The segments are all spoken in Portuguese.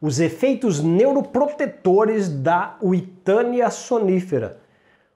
os efeitos neuroprotetores da Uitânia sonífera,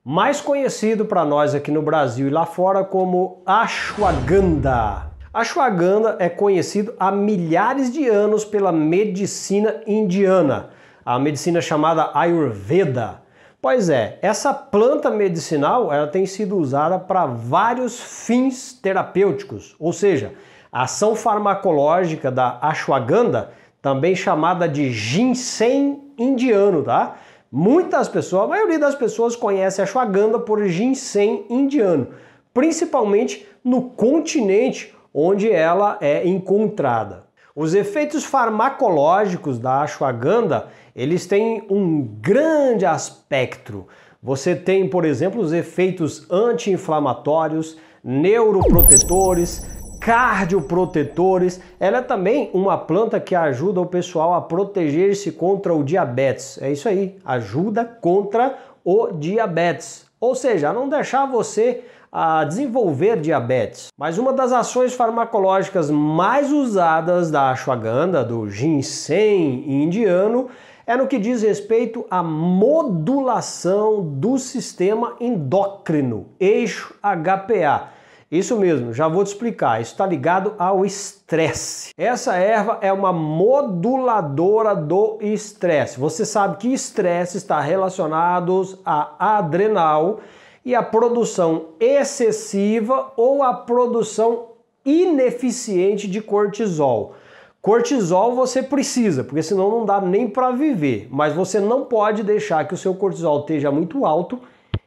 mais conhecido para nós aqui no Brasil e lá fora como ashwagandha. Ashwagandha é conhecido há milhares de anos pela medicina indiana, a medicina chamada Ayurveda. Pois é, essa planta medicinal ela tem sido usada para vários fins terapêuticos, ou seja, a ação farmacológica da ashwagandha também chamada de ginseng indiano, tá? Muitas pessoas, a maioria das pessoas conhece a ashwagandha por ginseng indiano, principalmente no continente onde ela é encontrada. Os efeitos farmacológicos da ashwagandha, eles têm um grande aspecto. Você tem, por exemplo, os efeitos anti-inflamatórios, neuroprotetores, cardioprotetores. Ela é também uma planta que ajuda o pessoal a proteger-se contra o diabetes. É isso aí, ajuda contra o diabetes. Ou seja, não deixar você a ah, desenvolver diabetes. Mas uma das ações farmacológicas mais usadas da ashwagandha, do ginseng indiano, é no que diz respeito à modulação do sistema endócrino, eixo HPA. Isso mesmo, já vou te explicar. Isso está ligado ao estresse. Essa erva é uma moduladora do estresse. Você sabe que estresse está relacionado a adrenal e a produção excessiva ou a produção ineficiente de cortisol. Cortisol você precisa, porque senão não dá nem para viver, mas você não pode deixar que o seu cortisol esteja muito alto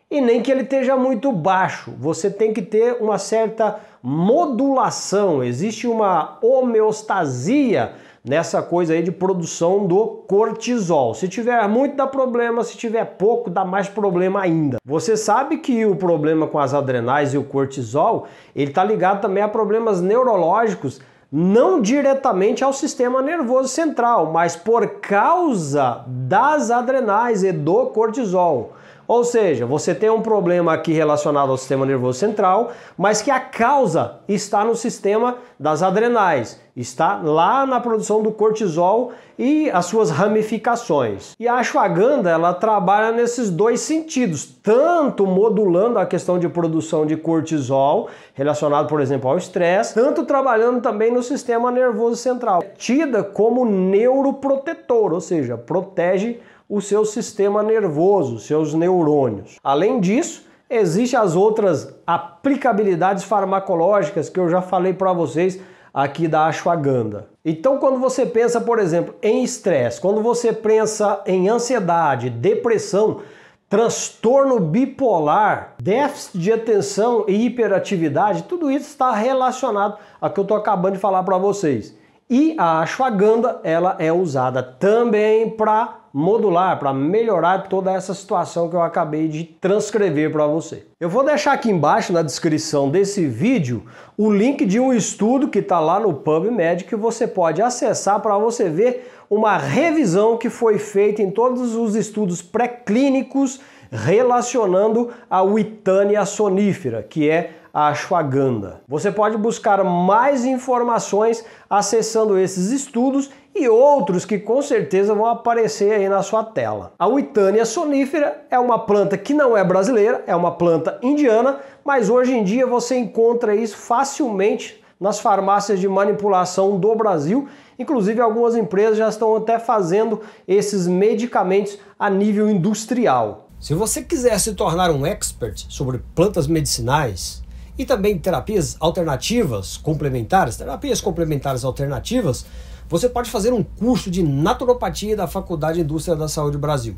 e nem que ele esteja muito baixo. Você tem que ter uma certa modulação, existe uma homeostasia nessa coisa aí de produção do cortisol. Se tiver muito dá problema, se tiver pouco dá mais problema ainda. Você sabe que o problema com as adrenais e o cortisol, ele tá ligado também a problemas neurológicos, não diretamente ao sistema nervoso central, mas por causa das adrenais e do cortisol. Ou seja, você tem um problema aqui relacionado ao sistema nervoso central, mas que a causa está no sistema das adrenais, está lá na produção do cortisol e as suas ramificações. E a ashwagandha, ela trabalha nesses dois sentidos, tanto modulando a questão de produção de cortisol, relacionado, por exemplo, ao estresse, tanto trabalhando também no sistema nervoso central. tida como neuroprotetor, ou seja, protege o seu sistema nervoso, seus neurônios. Além disso, existem as outras aplicabilidades farmacológicas que eu já falei para vocês aqui da ashwagandha. Então, quando você pensa, por exemplo, em estresse, quando você pensa em ansiedade, depressão, transtorno bipolar, déficit de atenção e hiperatividade, tudo isso está relacionado a que eu estou acabando de falar para vocês. E a ashwagandha, ela é usada também para modular, para melhorar toda essa situação que eu acabei de transcrever para você. Eu vou deixar aqui embaixo na descrição desse vídeo o link de um estudo que está lá no PubMed que você pode acessar para você ver uma revisão que foi feita em todos os estudos pré-clínicos relacionando a witânia sonífera, que é a ashwagandha. Você pode buscar mais informações acessando esses estudos e outros que com certeza vão aparecer aí na sua tela. A Witania sonífera é uma planta que não é brasileira, é uma planta indiana, mas hoje em dia você encontra isso facilmente nas farmácias de manipulação do Brasil. Inclusive, algumas empresas já estão até fazendo esses medicamentos a nível industrial. Se você quiser se tornar um expert sobre plantas medicinais, e também terapias alternativas complementares, terapias complementares alternativas, você pode fazer um curso de naturopatia da Faculdade de Indústria da Saúde Brasil.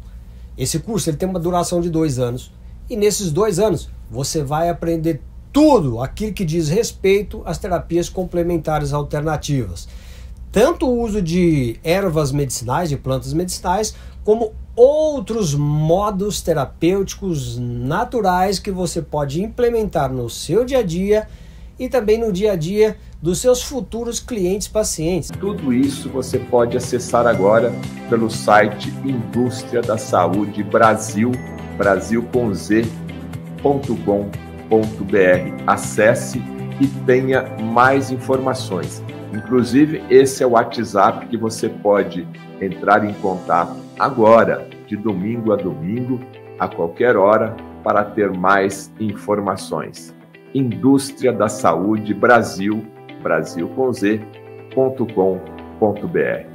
Esse curso ele tem uma duração de dois anos e nesses dois anos você vai aprender tudo aquilo que diz respeito às terapias complementares alternativas tanto o uso de ervas medicinais, de plantas medicinais, como outros modos terapêuticos naturais que você pode implementar no seu dia a dia e também no dia a dia dos seus futuros clientes pacientes. Tudo isso você pode acessar agora pelo site Indústria da Saúde Brasil, Brasil com Z, ponto ponto br. Acesse e tenha mais informações. Inclusive, esse é o WhatsApp que você pode entrar em contato agora, de domingo a domingo, a qualquer hora, para ter mais informações. Indústria da Saúde Brasil, Brasil com Z, ponto com, ponto BR.